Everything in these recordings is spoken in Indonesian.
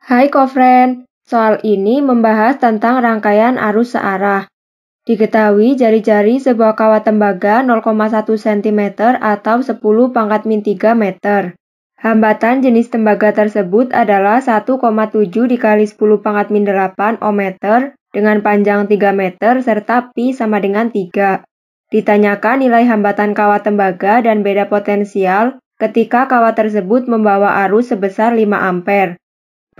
Hai kofren, soal ini membahas tentang rangkaian arus searah. Diketahui jari-jari sebuah kawat tembaga 0,1 cm atau 10 pangkat min 3 meter. Hambatan jenis tembaga tersebut adalah 1,7 dikali 10 pangkat min 8 meter dengan panjang 3 meter serta pi sama dengan 3. Ditanyakan nilai hambatan kawat tembaga dan beda potensial ketika kawat tersebut membawa arus sebesar 5 ampere.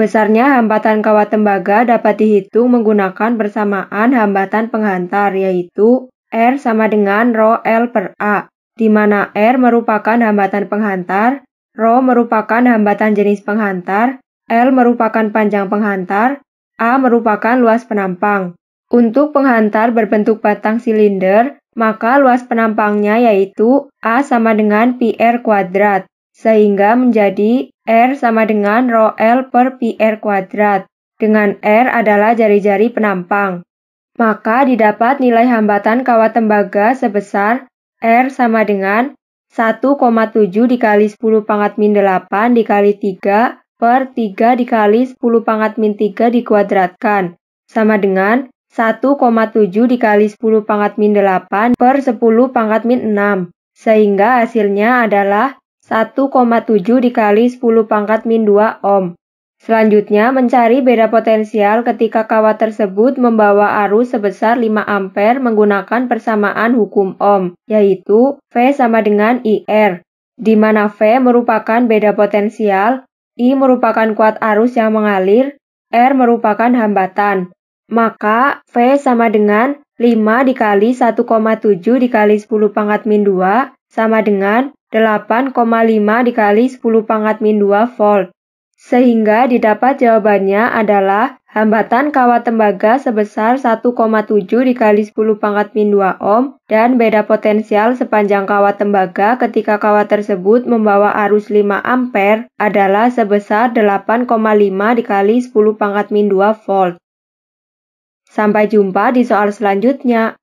Besarnya hambatan kawat tembaga dapat dihitung menggunakan persamaan hambatan penghantar yaitu R sama dengan Rho L per A, di mana R merupakan hambatan penghantar, Rho merupakan hambatan jenis penghantar, L merupakan panjang penghantar, A merupakan luas penampang. Untuk penghantar berbentuk batang silinder, maka luas penampangnya yaitu A sama dengan PR kuadrat sehingga menjadi R sama dengan rho L per PR kuadrat. Dengan R adalah jari-jari penampang. Maka didapat nilai hambatan kawat tembaga sebesar R sama dengan 1,7 dikali 10 pangkat min 8 dikali 3 per 3 dikali 10 pangkat min 3 dikuadratkan, sama dengan 1,7 dikali 10 pangkat min 8 per 10 pangkat min 6, sehingga hasilnya adalah 1,7 dikali 10 pangkat min 2 ohm. Selanjutnya, mencari beda potensial ketika kawat tersebut membawa arus sebesar 5 ampere menggunakan persamaan hukum ohm, yaitu V sama dengan IR, di mana V merupakan beda potensial, I merupakan kuat arus yang mengalir, R merupakan hambatan. Maka V sama dengan 5 dikali 1,7 dikali 10 pangkat min 2 sama dengan 8,5 dikali 10 pangkat min 2 volt. Sehingga didapat jawabannya adalah hambatan kawat tembaga sebesar 1,7 dikali 10 pangkat min 2 ohm dan beda potensial sepanjang kawat tembaga ketika kawat tersebut membawa arus 5 ampere adalah sebesar 8,5 dikali 10 pangkat min 2 volt. Sampai jumpa di soal selanjutnya.